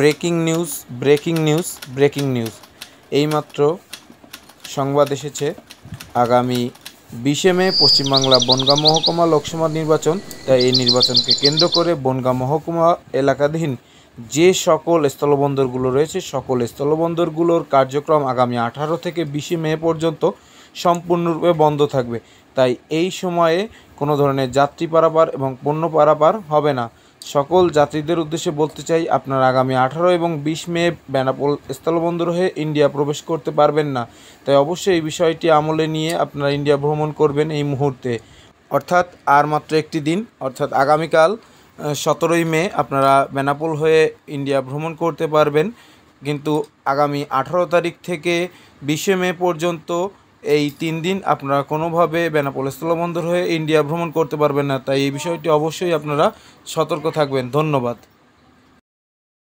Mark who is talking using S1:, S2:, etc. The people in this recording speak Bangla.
S1: breaking news breaking news breaking news এইমাত্র সংবাদ এসেছে আগামী বিশে মে পশ্চিমবাংলা বনগাঁ মহকুমা লোকসভা নির্বাচন তাই এই নির্বাচনকে কেন্দ্র করে বনগাঁ মহকুমা এলাকাধীন যে সকল স্থলবন্দরগুলো রয়েছে সকল স্থলবন্দরগুলোর কার্যক্রম আগামী আঠারো থেকে বিশে মে পর্যন্ত সম্পূর্ণরূপে বন্ধ থাকবে তাই এই সময়ে কোনো ধরনের যাত্রী পারাপার এবং পণ্য পারাপার হবে না সকল যাত্রীদের উদ্দেশ্যে বলতে চাই আপনারা আগামী আঠারো এবং বিশ মে বেনাপোল স্থলবন্দর হয়ে ইন্ডিয়া প্রবেশ করতে পারবেন না তাই অবশ্যই এই বিষয়টি আমলে নিয়ে আপনারা ইন্ডিয়া ভ্রমণ করবেন এই মুহূর্তে অর্থাৎ আর মাত্র একটি দিন অর্থাৎ আগামীকাল সতেরোই মে আপনারা বেনাপোল হয়ে ইন্ডিয়া ভ্রমণ করতে পারবেন কিন্তু আগামী আঠারো তারিখ থেকে বিশে মে পর্যন্ত এই তিন দিন আপনারা কোনোভাবে বেনাপোল স্থলবন্দর হয়ে ইন্ডিয়া ভ্রমণ করতে পারবেন না তাই এই বিষয়টি অবশ্যই আপনারা সতর্ক থাকবেন ধন্যবাদ